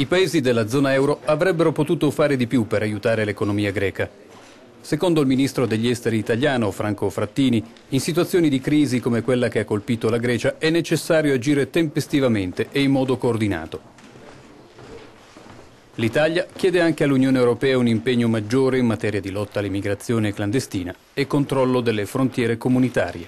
I paesi della zona euro avrebbero potuto fare di più per aiutare l'economia greca. Secondo il ministro degli esteri italiano Franco Frattini, in situazioni di crisi come quella che ha colpito la Grecia è necessario agire tempestivamente e in modo coordinato. L'Italia chiede anche all'Unione Europea un impegno maggiore in materia di lotta all'immigrazione clandestina e controllo delle frontiere comunitarie.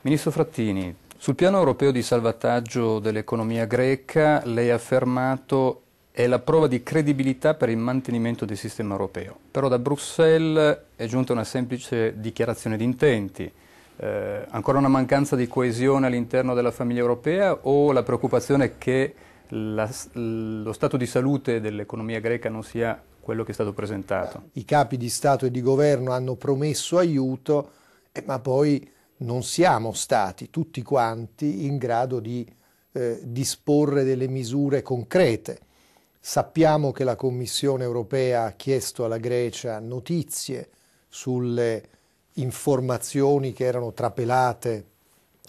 Ministro Frattini, sul piano europeo di salvataggio dell'economia greca, lei ha affermato è la prova di credibilità per il mantenimento del sistema europeo. Però da Bruxelles è giunta una semplice dichiarazione di intenti. Eh, ancora una mancanza di coesione all'interno della famiglia europea o la preoccupazione che la, lo stato di salute dell'economia greca non sia quello che è stato presentato? I capi di Stato e di Governo hanno promesso aiuto, eh, ma poi non siamo stati tutti quanti in grado di eh, disporre delle misure concrete. Sappiamo che la Commissione europea ha chiesto alla Grecia notizie sulle informazioni che erano trapelate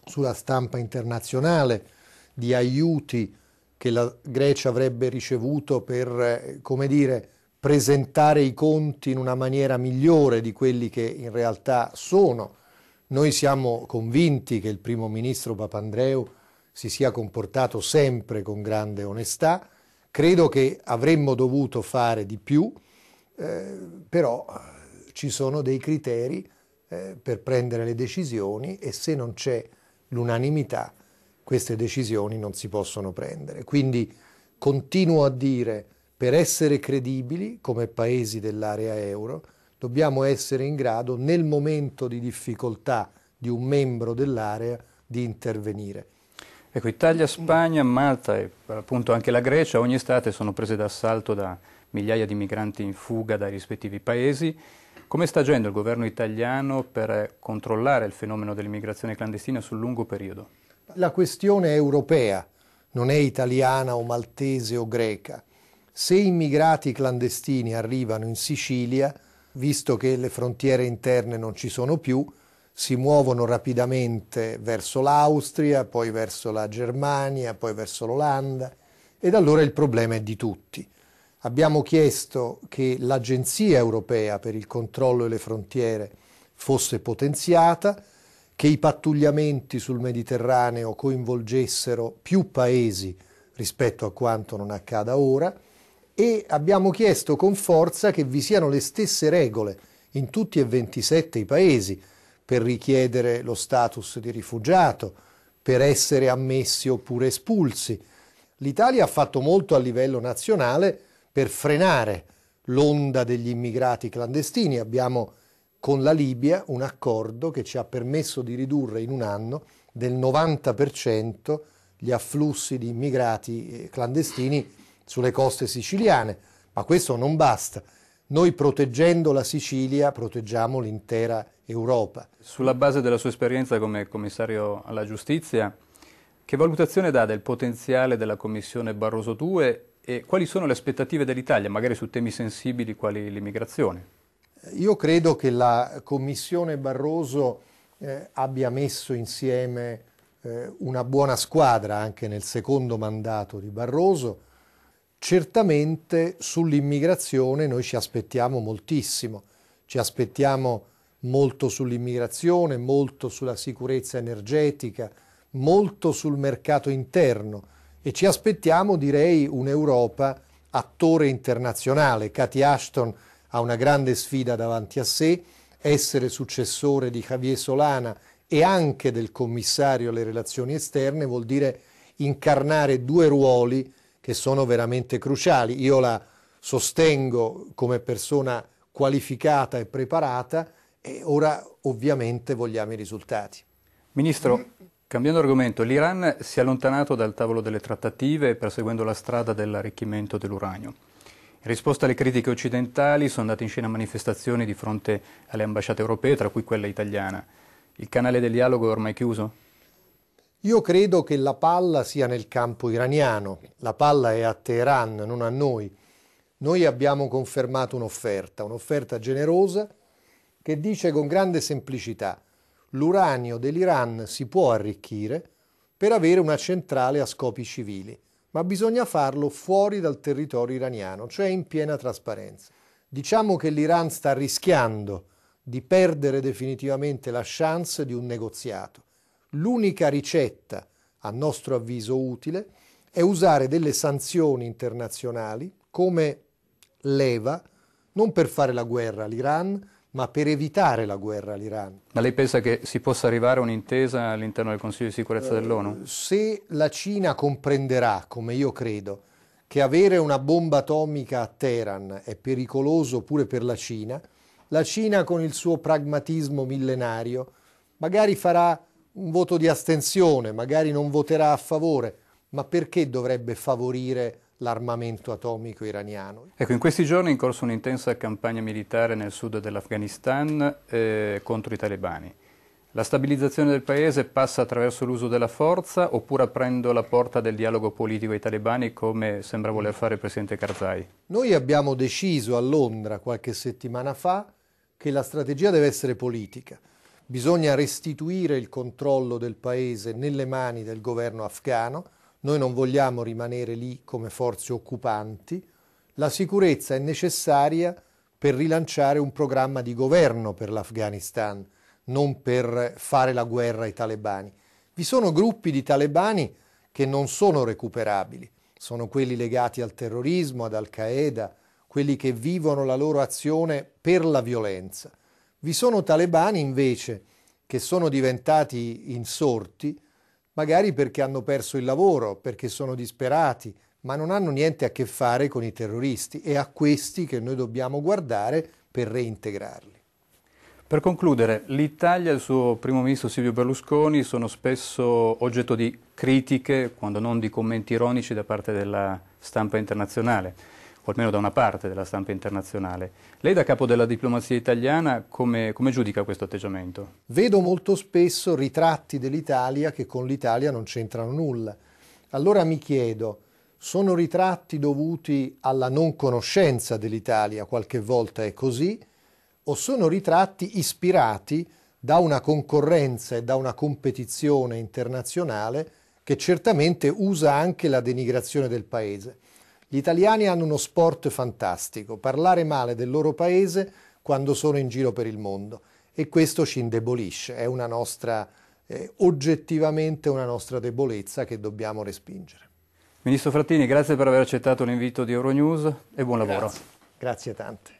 sulla stampa internazionale, di aiuti che la Grecia avrebbe ricevuto per, eh, come dire, presentare i conti in una maniera migliore di quelli che in realtà sono noi siamo convinti che il primo ministro Papandreou si sia comportato sempre con grande onestà, credo che avremmo dovuto fare di più, eh, però eh, ci sono dei criteri eh, per prendere le decisioni e se non c'è l'unanimità queste decisioni non si possono prendere. Quindi continuo a dire, per essere credibili come paesi dell'area euro, dobbiamo essere in grado nel momento di difficoltà di un membro dell'area di intervenire. Ecco, Italia, Spagna, Malta e appunto anche la Grecia ogni estate sono prese d'assalto da migliaia di migranti in fuga dai rispettivi paesi. Come sta agendo il governo italiano per controllare il fenomeno dell'immigrazione clandestina sul lungo periodo? La questione è europea, non è italiana o maltese o greca. Se immigrati clandestini arrivano in Sicilia, visto che le frontiere interne non ci sono più, si muovono rapidamente verso l'Austria, poi verso la Germania, poi verso l'Olanda ed allora il problema è di tutti. Abbiamo chiesto che l'Agenzia europea per il controllo delle frontiere fosse potenziata, che i pattugliamenti sul Mediterraneo coinvolgessero più paesi rispetto a quanto non accada ora e abbiamo chiesto con forza che vi siano le stesse regole in tutti e 27 i paesi per richiedere lo status di rifugiato, per essere ammessi oppure espulsi. L'Italia ha fatto molto a livello nazionale per frenare l'onda degli immigrati clandestini. Abbiamo con la Libia un accordo che ci ha permesso di ridurre in un anno del 90% gli afflussi di immigrati eh, clandestini sulle coste siciliane, ma questo non basta. Noi proteggendo la Sicilia proteggiamo l'intera Europa. Sulla base della sua esperienza come commissario alla giustizia, che valutazione dà del potenziale della Commissione Barroso II e quali sono le aspettative dell'Italia, magari su temi sensibili quali l'immigrazione? Io credo che la Commissione Barroso eh, abbia messo insieme eh, una buona squadra anche nel secondo mandato di Barroso Certamente sull'immigrazione noi ci aspettiamo moltissimo, ci aspettiamo molto sull'immigrazione, molto sulla sicurezza energetica, molto sul mercato interno e ci aspettiamo, direi, un'Europa attore internazionale. Cathy Ashton ha una grande sfida davanti a sé, essere successore di Javier Solana e anche del commissario alle relazioni esterne vuol dire incarnare due ruoli che sono veramente cruciali. Io la sostengo come persona qualificata e preparata e ora ovviamente vogliamo i risultati. Ministro, cambiando argomento, l'Iran si è allontanato dal tavolo delle trattative perseguendo la strada dell'arricchimento dell'uranio. In risposta alle critiche occidentali sono andate in scena manifestazioni di fronte alle ambasciate europee, tra cui quella italiana. Il canale del dialogo è ormai chiuso? Io credo che la palla sia nel campo iraniano, la palla è a Teheran, non a noi. Noi abbiamo confermato un'offerta, un'offerta generosa che dice con grande semplicità l'uranio dell'Iran si può arricchire per avere una centrale a scopi civili, ma bisogna farlo fuori dal territorio iraniano, cioè in piena trasparenza. Diciamo che l'Iran sta rischiando di perdere definitivamente la chance di un negoziato L'unica ricetta, a nostro avviso utile, è usare delle sanzioni internazionali come leva, non per fare la guerra all'Iran, ma per evitare la guerra all'Iran. Ma lei pensa che si possa arrivare a un'intesa all'interno del Consiglio di sicurezza dell'ONU? Eh, se la Cina comprenderà, come io credo, che avere una bomba atomica a Teheran è pericoloso pure per la Cina, la Cina con il suo pragmatismo millenario magari farà un voto di astensione, magari non voterà a favore, ma perché dovrebbe favorire l'armamento atomico iraniano. Ecco, in questi giorni è in corso un'intensa campagna militare nel sud dell'Afghanistan eh, contro i talebani. La stabilizzazione del paese passa attraverso l'uso della forza oppure aprendo la porta del dialogo politico ai talebani come sembra voler fare il presidente Karzai? Noi abbiamo deciso a Londra qualche settimana fa che la strategia deve essere politica. Bisogna restituire il controllo del paese nelle mani del governo afghano. Noi non vogliamo rimanere lì come forze occupanti. La sicurezza è necessaria per rilanciare un programma di governo per l'Afghanistan, non per fare la guerra ai talebani. Vi sono gruppi di talebani che non sono recuperabili, sono quelli legati al terrorismo, ad Al-Qaeda, quelli che vivono la loro azione per la violenza. Vi sono talebani invece che sono diventati insorti, magari perché hanno perso il lavoro, perché sono disperati, ma non hanno niente a che fare con i terroristi È a questi che noi dobbiamo guardare per reintegrarli. Per concludere, l'Italia e il suo primo ministro Silvio Berlusconi sono spesso oggetto di critiche, quando non di commenti ironici da parte della stampa internazionale o almeno da una parte della stampa internazionale. Lei da capo della diplomazia italiana come, come giudica questo atteggiamento? Vedo molto spesso ritratti dell'Italia che con l'Italia non c'entrano nulla. Allora mi chiedo, sono ritratti dovuti alla non conoscenza dell'Italia, qualche volta è così, o sono ritratti ispirati da una concorrenza e da una competizione internazionale che certamente usa anche la denigrazione del paese. Gli italiani hanno uno sport fantastico, parlare male del loro paese quando sono in giro per il mondo e questo ci indebolisce, è una nostra, eh, oggettivamente una nostra debolezza che dobbiamo respingere. Ministro Frattini, grazie per aver accettato l'invito di Euronews e buon lavoro. Grazie, grazie tante.